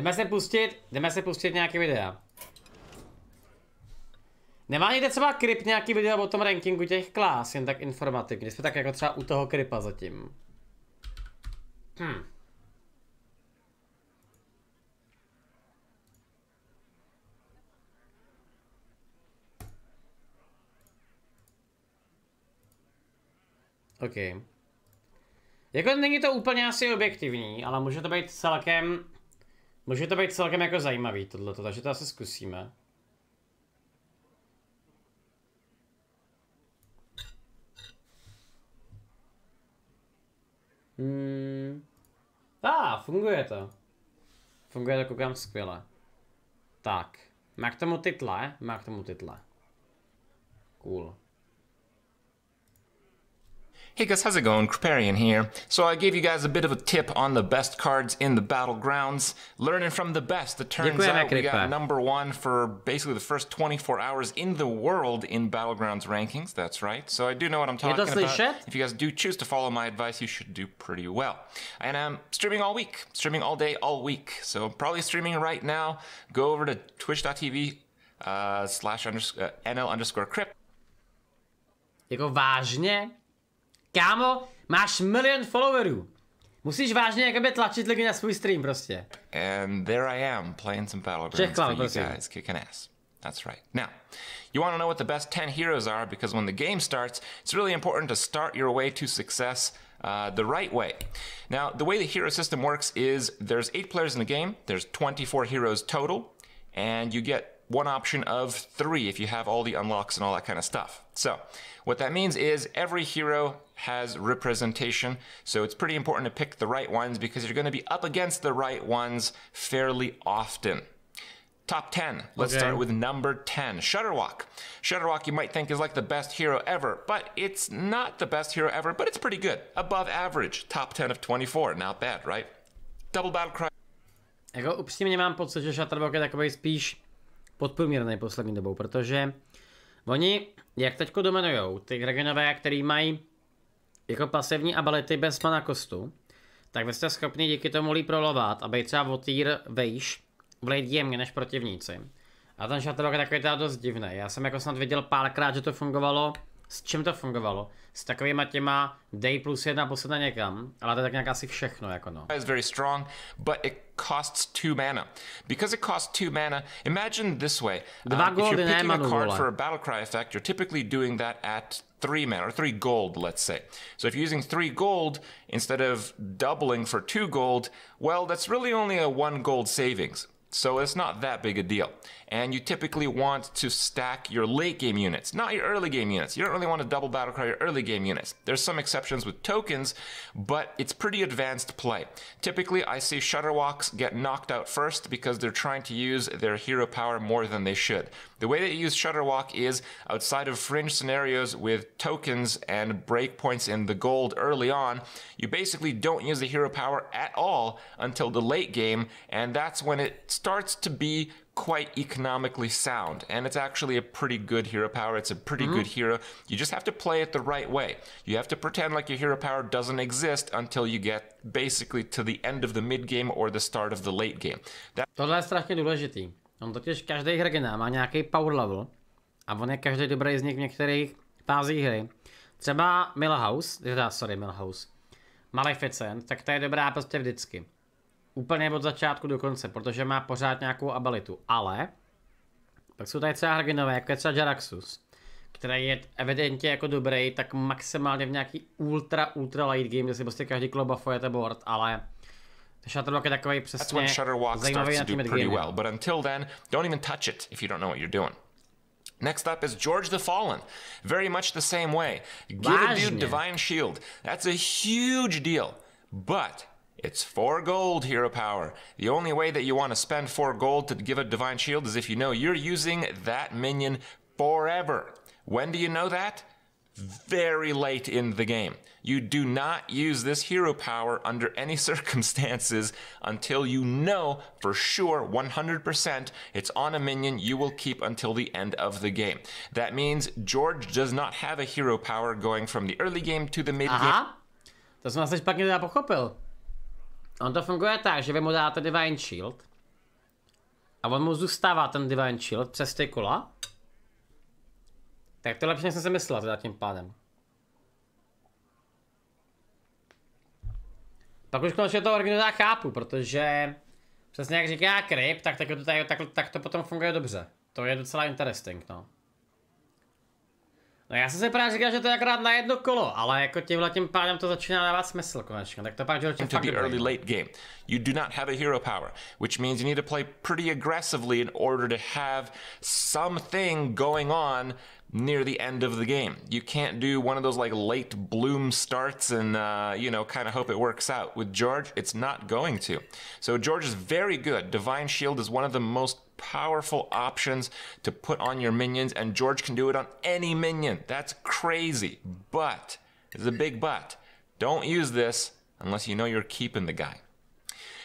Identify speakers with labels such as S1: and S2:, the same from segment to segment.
S1: Jdeme se pustit, jdeme se pustit nějaký videa. Nemá někde třeba kryp nějaký video o tom rankingu těch klás, jen tak informativně. Jsme tak jako třeba u toho krypa zatím. Hm. OK. Jako není to úplně asi objektivní, ale může to být celkem Může to být celkem jako zajímavý tohleto, takže to asi zkusíme. Hmm. A, ah, funguje to. Funguje to, koukám skvěle. Tak. Má k tomu title? Má k tomu title. Cool.
S2: Hey guys, how's it going? Kriparian here. So I gave you guys a bit of a tip on the best cards in the battlegrounds. Learning from the best. It turns out we got number one for basically the first 24 hours in the world in battlegrounds rankings. That's right. So I do know what I'm talking about. If you guys do choose to follow my advice, you should do pretty well. And I'm um, streaming all week, streaming all day, all week. So probably streaming right now. Go over to twitch.tv
S1: uh, slash uh, nl underscore crypt. Jako vážně? Kámo, máš milion followerů. Musíš vážně jakoby tlačit lidi na svůj stream prostě. And there I am playing some battlegrounds for prosím. guys
S2: kicking ass. That's right. Now, you want to know what the best 10 heroes are because when the game starts, it's really important to start your way to success uh, the right way. Now, the way the hero system works is there's eight players in the game, there's 24 heroes total, and you get one option of three if you have all the unlocks and all that kind of stuff. So what that means is every hero has representation. So it's pretty important to pick the right ones because you're going to be up against the right ones fairly often. Top 10. Let's okay. start with number 10, Shutterwalk. Shutterwalk, you might think, is like the best hero ever, but it's not the best hero ever, but it's pretty good. Above average. Top 10 of 24. Not bad, right?
S1: Double Battle Cry. Jako upřímně mám pocit, že Shutterwalk je takový spíš podprůměrný poslední dobou, protože oni, jak teďko domenujou, ty Gregenové, který mají jako pasivní ability bez mana kostu, tak vy jste schopni díky tomu líp rolovat a být třeba o týr vejš v jemně než protivníci. A ten šatrok je takový teda dost divný. Já jsem jako snad viděl párkrát, že to fungovalo s čím to fungovalo? S takovýma těma day plus jedna posada někam, ale to je tak nějak asi všechno, jako no.
S2: It's very strong, but it costs two mana. Because it costs two mana, imagine this way. Dva um, if you're picking a card for a battlecry effect, you're typically doing that at three mana, or three gold, let's say. So if you're using three gold instead of doubling for two gold, well, that's really only a one gold savings. So it's not that big a deal. And you typically want to stack your late game units, not your early game units. You don't really want to double battle cry your early game units. There's some exceptions with tokens, but it's pretty advanced play. Typically, I see Shutterwalks get knocked out first because they're trying to use their hero power more than they should. The way that you use Shutterwalk is outside of fringe scenarios with tokens and breakpoints in the gold early on, you basically don't use the hero power at all until the late game, and that's when it's starts to be quite economically sound. And it's actually a pretty good hero power. It's a pretty mm-hmm. good hero. You just have to play it the right way. You have to pretend like your hero power doesn't exist until you get basically to the end of the mid
S1: game or the start of the late game. That- Tohle je strašně důležitý. On totiž každý hrdina má nějaký power level a on je každý dobrý z nich v některých fázích hry. Třeba Milhouse, teda, sorry, Milhouse, Maleficent, tak ta je dobrá prostě vždycky. Úplně od začátku do konce, protože má pořád nějakou abilitu, ale pak jsou tady třeba hrdinové, jako je třeba Jaraxus, který je evidentně jako dobrý, tak maximálně v nějaký ultra, ultra light game, kde si prostě každý kloba fojete board, ale Shutterwalk je takový přesně zajímavý na tím well,
S2: But until then, don't even touch it if you don't know what you're doing. Next up is George the Fallen. Very much the same way. Give Vážně. a dude Divine Shield. That's a huge deal. But It's four gold, hero power. The only way that you want to spend four gold to give a divine shield is if you know you're using that minion forever. When do you know that? Very late in the game. You do not use this hero power under any circumstances until you know for sure 100% it's on a minion you will keep until the end of the game. That means George does not have a hero power going from the
S1: early game to the mid game. Aha. To znaczy, pak nie pochopil. On to funguje tak, že vy mu dáte Divine Shield a on mu zůstává ten Divine Shield přes ty kola. Tak to lepší, přesně jsem si myslel teda tím pádem. Tak už konečně to originu chápu, protože přesně jak říká Krip, tak, tak, tak, tak, tak to potom funguje dobře. To je docela interesting, no. No já jsem se právě říkal, že to je akorát na jedno kolo, ale jako tímhle tím pádem to začíná dávat smysl konečně. Tak to pak George the early late game. You
S2: do not have a hero power, which means you need to play pretty aggressively in order to have something going on near the end of the game. You can't do one of those like late bloom starts and uh, you know kind of hope it works out. With George, it's not going to. So George is very good. Divine Shield is one of the most powerful options to put on your minions, and George can do it on any minion. That's crazy. But, there's a big but. Don't use this unless you know you're keeping the guy.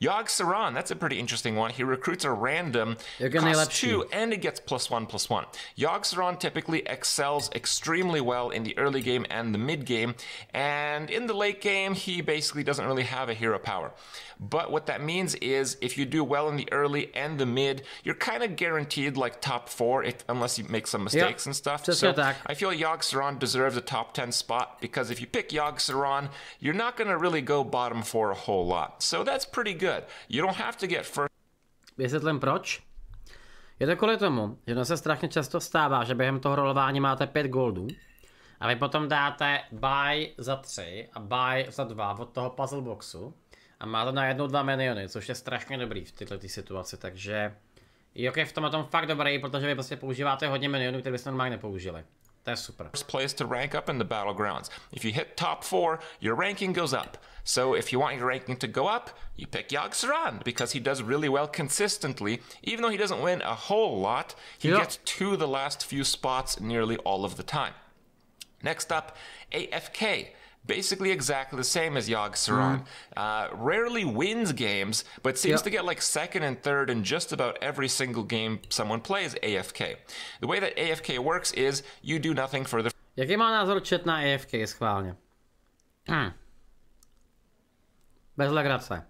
S2: Yogg that's a pretty interesting one. He recruits a random, gonna two, you. and it gets plus one, plus one. Yogg typically excels extremely well in the early game and the mid game, and in the late game, he basically doesn't really have a hero power. But what that means is if you do well in the early and the mid, you're kind of guaranteed like top four, if, unless you make some mistakes yep. and stuff. Just so I feel Yogg deserves a top 10 spot because if you pick Yogg you're not going to really go bottom four a whole lot. So that's pretty good
S1: good. You don't have to get first. Vysvětlím proč. Je to kvůli tomu, že ono se strašně často stává, že během toho rolování máte 5 goldů a vy potom dáte buy za 3 a buy za 2 od toho puzzle boxu a máte na jednu 2 miliony, což je strašně dobrý v této tý situaci, takže Jok je v tom, tom fakt dobrý, protože vy prostě používáte hodně milionů, které byste normálně nepoužili. That's super. First place to rank up in the battlegrounds.
S2: If you hit top four, your ranking goes up. So if you want your ranking to go up, you pick Yogg because he does really well consistently. Even though he doesn't win a whole lot, he gets to the last few spots nearly all of the time. Next up, AFK. basically exactly the same as Yog Saron. Mm. Uh, rarely wins games, but seems yep. to get like second and third in just about every single game someone plays AFK. The way that AFK works is you do nothing for the. Jaký má názor chat na AFK
S1: schválně? Hmm. Bez legrace.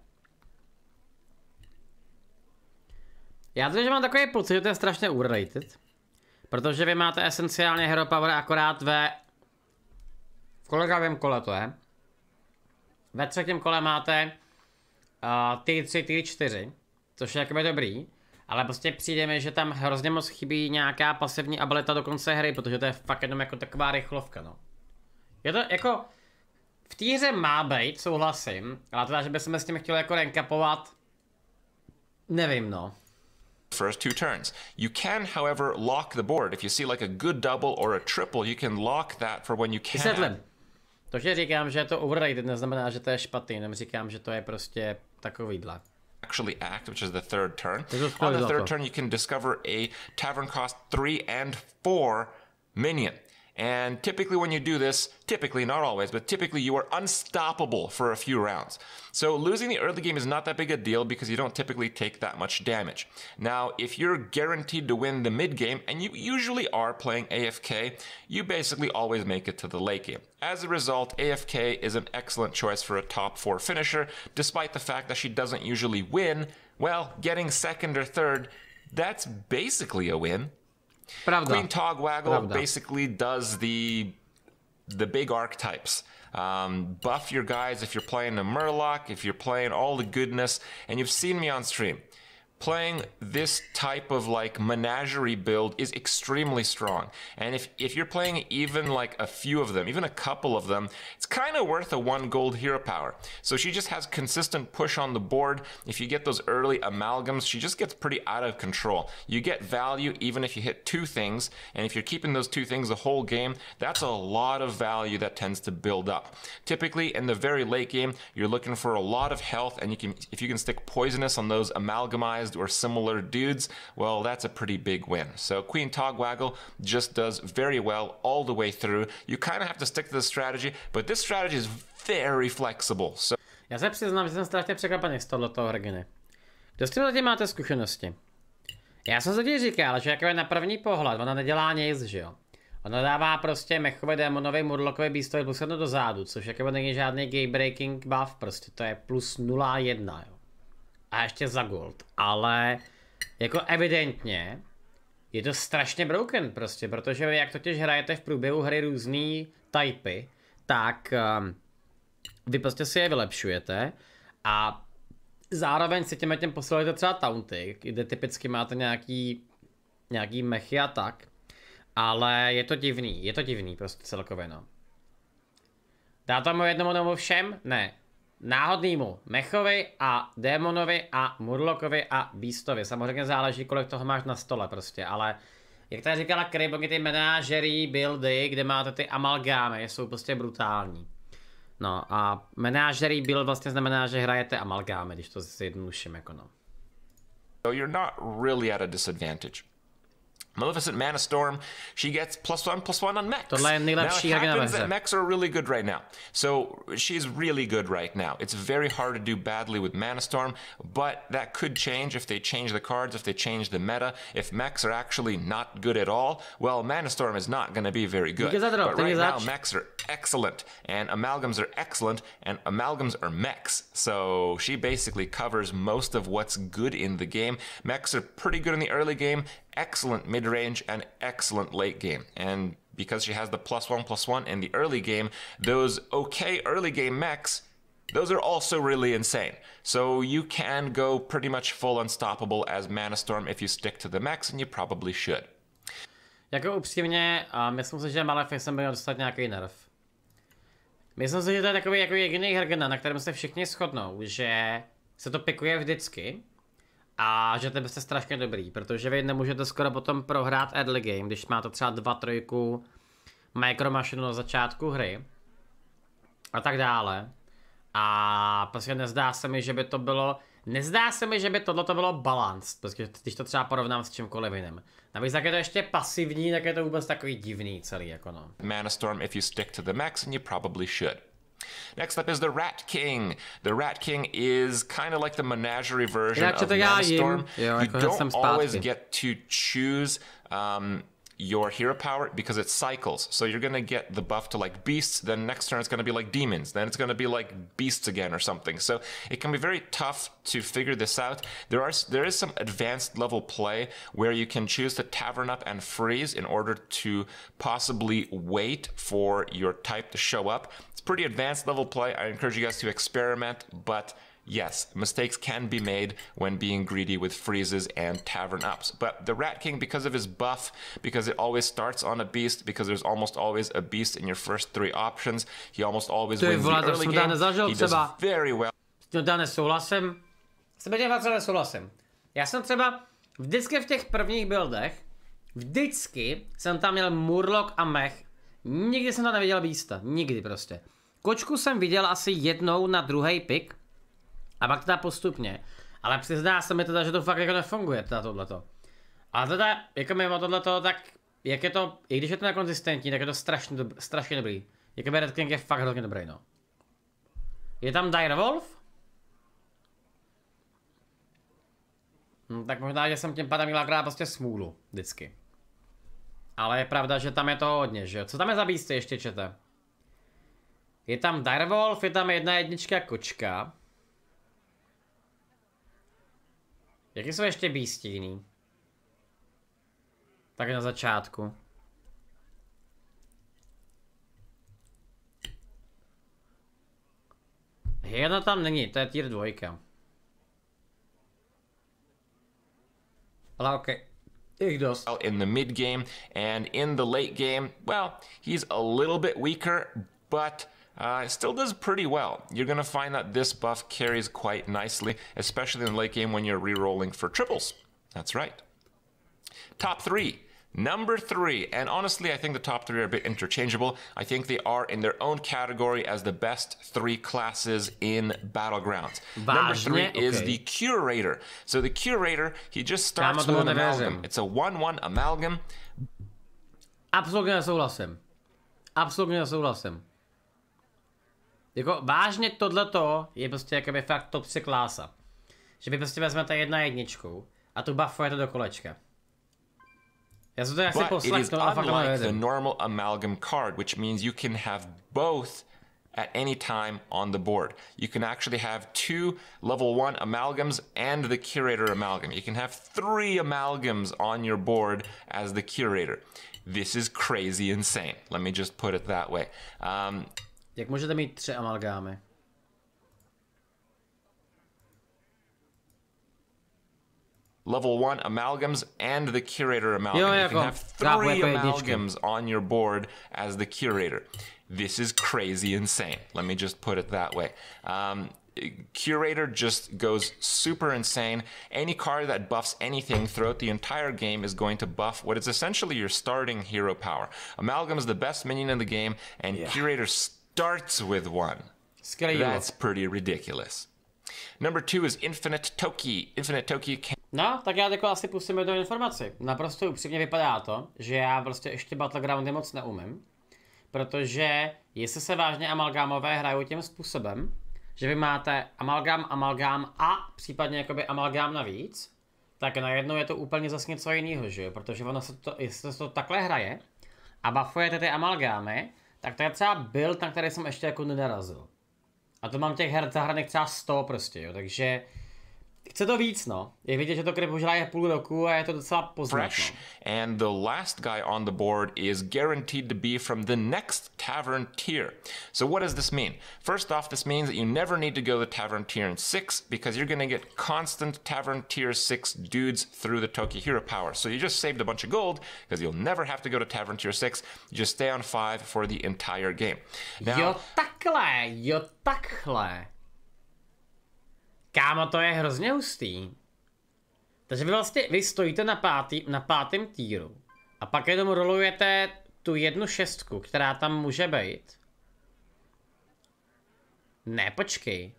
S1: Já to, že mám takový pocit, že to je strašně overrated. Protože vy máte esenciálně hero power akorát ve kolikavém kole to je. Ve třetím kole máte uh, ty 3 ty 4 což je jakoby dobrý, ale prostě přijde mi, že tam hrozně moc chybí nějaká pasivní abilita do konce hry, protože to je fakt jenom jako taková rychlovka, no. Je to jako, v té hře má být, souhlasím, ale teda, že bychom s tím chtěli jako renkapovat,
S2: nevím, no. first two turns. You can, however, lock the board. If you see like a good double or a triple, you can lock that for when you can. Exactly.
S1: To, že říkám, že je to overrated, neznamená, že to je špatný, jenom říkám, že to je prostě takovýhle. actually act, which is the third turn.
S2: On the third turn,
S1: you can discover a tavern cost
S2: three and four minions. And typically when you do this, typically, not always, but typically you are unstoppable for a few rounds. So losing the early game is not that big a deal because you don't typically take that much damage. Now, if you're guaranteed to win the mid game, and you usually are playing AFK, you basically always make it to the late game. As a result, AFK is an excellent choice for a top four finisher, despite the fact that she doesn't usually win. Well, getting second or third, that's basically a win. Prawda. Queen Togwaggle Prawda. basically does the the big archetypes. Um, buff your guys if you're playing the Murloc, if you're playing all the goodness, and you've seen me on stream playing this type of like menagerie build is extremely strong. And if, if you're playing even like a few of them, even a couple of them, it's kind of worth a one gold hero power. So she just has consistent push on the board. If you get those early amalgams, she just gets pretty out of control. You get value even if you hit two things. And if you're keeping those two things the whole game, that's a lot of value that tends to build up. Typically in the very late game, you're looking for a lot of health and you can, if you can stick poisonous on those amalgamized sized or similar dudes, well, that's a pretty big win. So Queen Togwaggle just does very well all the way through. You kind of have to stick to the strategy,
S1: but this strategy is very flexible. So Já se přiznám, že jsem strašně překvapený z tohoto hrginy. Kdo s tím zatím máte zkušenosti? Já jsem zatím říkal, že jak je na první pohled, ona nedělá nic, že jo. Ona dává prostě mechové démonové Murlokovi Beastovi plus jedno do zádu, což jako není žádný game breaking buff, prostě to je plus 0,1, jo a ještě za gold, ale jako evidentně je to strašně broken prostě, protože vy jak totiž hrajete v průběhu hry různý typy, tak um, vy prostě si je vylepšujete a zároveň si těm těm posilujete třeba taunty, kde typicky máte nějaký, nějaký mechy a tak, ale je to divný, je to divný prostě celkově no. Dá tomu jednomu nebo všem? Ne, náhodnému Mechovi a Démonovi a Murlokovi a Beastovi. Samozřejmě záleží, kolik toho máš na stole prostě, ale jak tady říkala Krybogy, ty menážery, buildy, kde máte ty amalgámy, jsou prostě brutální. No a menážery build vlastně znamená, že hrajete amalgámy, když to zjednoduším jako no. So you're not really at a disadvantage.
S2: Maleficent Mana Storm, she gets plus one, plus one on mechs. now, it happens that mechs are really good right now. So she's really good right now. It's very hard to do badly with Mana Storm, but that could change if they change the cards, if they change the meta. If mechs are actually not good at all, well, Mana Storm is not going to be very good. But right now, mechs are excellent, and amalgams are excellent, and amalgams are mechs. So she basically covers most of what's good in the game. Mechs are pretty good in the early game, excellent mid range and excellent late game. And because she has the plus one plus one in the early game, those okay early game mechs, those are also really insane. So you can go pretty much full unstoppable as Mana Storm if you stick to the mechs, and you probably should.
S1: Jako upřímně, uh, myslím si, že Maleficent by měl dostat nějaký nerv. Myslím si, že to je takový jako jediný hergena, na kterém se všichni shodnou, že se to pikuje vždycky, a že to byste strašně dobrý, protože vy nemůžete skoro potom prohrát early game, když máte třeba dva trojku micromašinu na začátku hry a tak dále. A prostě nezdá se mi, že by to bylo, nezdá se mi, že by tohle to bylo balanced, protože když to třeba porovnám s čímkoliv jiným. Navíc tak je to ještě pasivní, tak je to vůbec takový divný celý, jako no.
S2: Mana Storm, if you stick to the max, and you probably should. Next up is the Rat King. The Rat King is kind of like the menagerie version of ah, Storm. Yeah, you don't always get to choose. Um, your hero power because it cycles. So you're gonna get the buff to like beasts, then next turn it's gonna be like demons, then it's gonna be like beasts again or something. So it can be very tough to figure this out. There are there is some advanced level play where you can choose to tavern up and freeze in order to possibly wait for your type to show up. It's pretty advanced level play. I encourage you guys to experiment, but Yes, mistakes can be made when being greedy with freezes and tavern ups, but the Rat King, because of his buff, because it always starts on a beast, because there's almost always a beast in your first three options, he almost always wins the early game. He does
S1: very well. No, nesouhlasím. S těma nesouhlasím. Já jsem třeba vždycky v těch prvních buildech, vždycky jsem tam měl Murloc a Mech. Nikdy jsem tam neviděl Beasta, nikdy prostě. Kočku jsem viděl asi jednou na druhý pick, a pak to dá postupně. Ale přizná se mi teda, že to fakt jako nefunguje, teda tohleto. Ale teda, jako mimo tohleto, tak jak je to, i když je to nekonzistentní, tak je to strašně, dob- strašně dobrý. Jakoby Red King je fakt hodně dobrý, no. Je tam Dire Wolf? Hm, tak možná, že jsem tím pádem měl akorát prostě smůlu, vždycky. Ale je pravda, že tam je to hodně, že Co tam je za ještě čete? Je tam Direwolf, je tam jedna jednička kočka. Jaký jsou ještě bísti jiný? Tak na začátku. Hyena tam není, to je tier 2. Ale okej. Okay. In the mid
S2: game and in the late game, well, he's a little bit weaker, but Uh, it still does pretty well. You're going to find that this buff carries quite nicely, especially in the late game when you're re-rolling for triples. That's right. Top three. Number three, and honestly, I think the top three are a bit interchangeable. I think they are in their own category as the best three classes in Battlegrounds. Number three okay. is the Curator. So the Curator, he just starts with an amalgam. It's a 1 1 amalgam.
S1: Absolutnie souhlasím. Absolutně souhlasím. Jako vážně tohleto je prostě jakoby fakt top 3 klása. Že vy prostě vezmete jedna jedničku a tu buffujete do kolečka. Já jsem
S2: to asi poslechnu, ale fakt unlike the normal amalgam card, which means you can have both at any time on the board. You can actually have two level one amalgams and the curator amalgam. You can have three amalgams on your board as the curator. This is crazy insane. Let me just put it that way. Um,
S1: Jak můžete mít tři amalgámy?
S2: level one amalgams and the curator amalgam. you can have three amalgams on your board as the curator. This is crazy insane. Let me just put it that way. Um, curator just goes super insane. Any card that buffs anything throughout the entire game is going to buff what is essentially your starting hero power. Amalgam is the best minion in the game, and yeah. curator starts with one. Skvělý That's pretty ridiculous.
S1: Number two is Infinite Toki. Infinite Toki can... No, tak já jako asi pustím jednu informaci. Naprosto upřímně vypadá to, že já prostě ještě Battlegroundy moc neumím, protože jestli se vážně amalgámové hrajou tím způsobem, že vy máte amalgám, amalgám a případně jakoby amalgám navíc, tak najednou je to úplně zase něco jiného, že jo? Protože ono se to, jestli se to takhle hraje a buffujete ty amalgámy, tak to je třeba build, na který jsem ještě jako nenarazil. A to mám těch her zahraných třeba 100 prostě, jo, takže Chce to víc, no. Je vidět, že to kryp už hraje půl roku a je to docela poznat. Fresh. No. And the last
S2: guy on the board is guaranteed to be from the next tavern tier. So what does this mean? First off, this means that you never need to go the tavern tier in 6 because you're going to get constant tavern tier 6 dudes through the Tokihira power. So you just saved a bunch of gold because you'll never have to go to tavern tier 6. You just stay on 5 for the entire game. Now, jo
S1: takhle, jo takhle. Kámo, to je hrozně hustý. Takže vy vlastně, vy stojíte na, pátý, na pátém týru a pak jenom rolujete tu jednu šestku, která tam může být. Ne, počkej.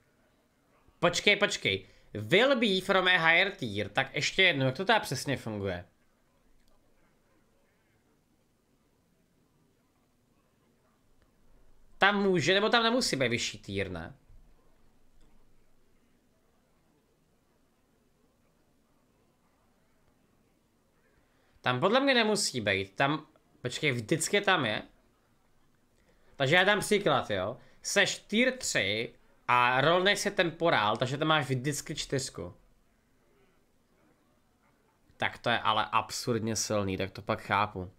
S1: Počkej, počkej. Will be from a higher tier. Tak ještě jednou, jak to teda přesně funguje? Tam může, nebo tam nemusí být vyšší tier, ne? Tam podle mě nemusí být, tam, počkej, vždycky tam je. Takže já dám příklad, jo. Seš tier 3 a rolnej se temporál, takže tam máš vždycky čtyřku. Tak to je ale absurdně silný, tak to pak chápu.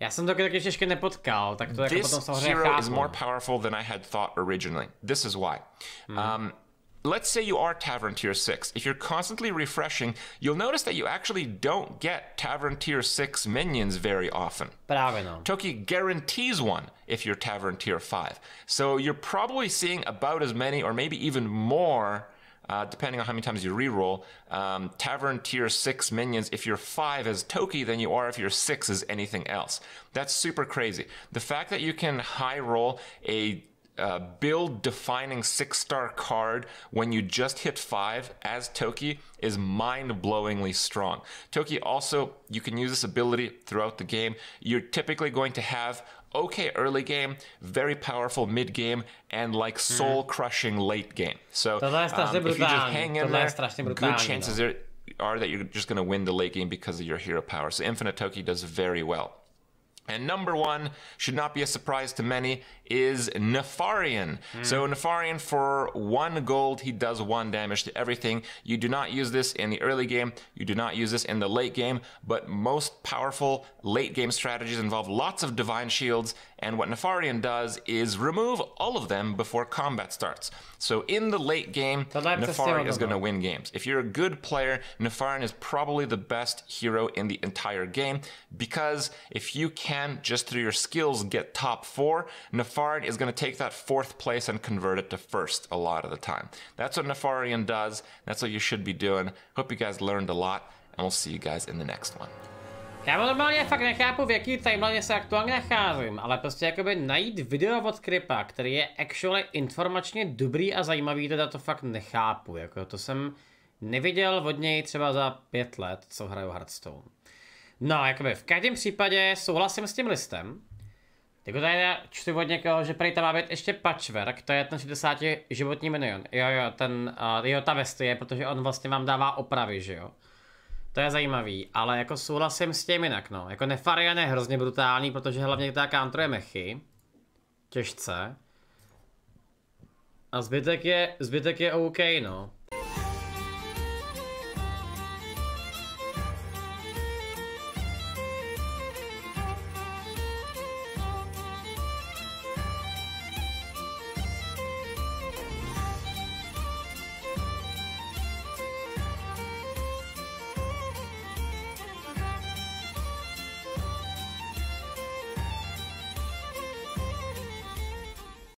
S1: Já jsem to taky ještě nepotkal, tak to jako potom samozřejmě hero chápu. is more powerful than I had
S2: thought originally. This is why. Hmm. Um, Let's say you are Tavern Tier 6. If you're constantly refreshing, you'll notice that you actually don't get Tavern Tier 6 minions very often. Bravo. Toki guarantees one if you're Tavern Tier 5. So you're probably seeing about as many or maybe even more uh, depending on how many times you reroll. Um, tavern tier six minions. If you're five as Toki, than you are if you're six as anything else. That's super crazy. The fact that you can high roll a uh, build defining six star card when you just hit five as Toki is mind blowingly strong. Toki also, you can use this ability throughout the game. You're typically going to have okay early game, very powerful mid game, and like hmm. soul crushing late game. So um, if you just hang in there, good chances are that you're just going to win the late game because of your hero power. So Infinite Toki does very well. And number one, should not be a surprise to many, is Nefarian. Mm. So Nefarian for one gold, he does one damage to everything. You do not use this in the early game, you do not use this in the late game, but most powerful late game strategies involve lots of divine shields and what Nefarian does is remove all of them before combat starts. So in the late game, Nefarian is going to win games. If you're a good player, Nefarian is probably the best hero in the entire game because if you can, just through your skills, get top four, Nefarian is going to take that fourth place and convert it to first a lot of the time. That's what Nefarian does. That's what you should be doing. Hope you guys learned a lot, and we'll see you guys in the next one.
S1: Já normálně fakt nechápu, v jaký timeline se aktuálně nacházím, ale prostě jakoby najít video od Kripa, který je actually informačně dobrý a zajímavý, teda to fakt nechápu, jako to jsem neviděl od něj třeba za pět let, co hraju Hearthstone. No, jakoby v každém případě souhlasím s tím listem. Jako tady já čtu od někoho, že prý tam má být ještě patchwork, to je ten 60 životní minion. Jo, jo, ten, uh, jo, ta vesty je, protože on vlastně vám dává opravy, že jo. To je zajímavý, ale jako souhlasím s tím jinak, no. Jako Nefarian je hrozně brutální, protože hlavně ta je mechy. Těžce. A zbytek je, zbytek je OK, no.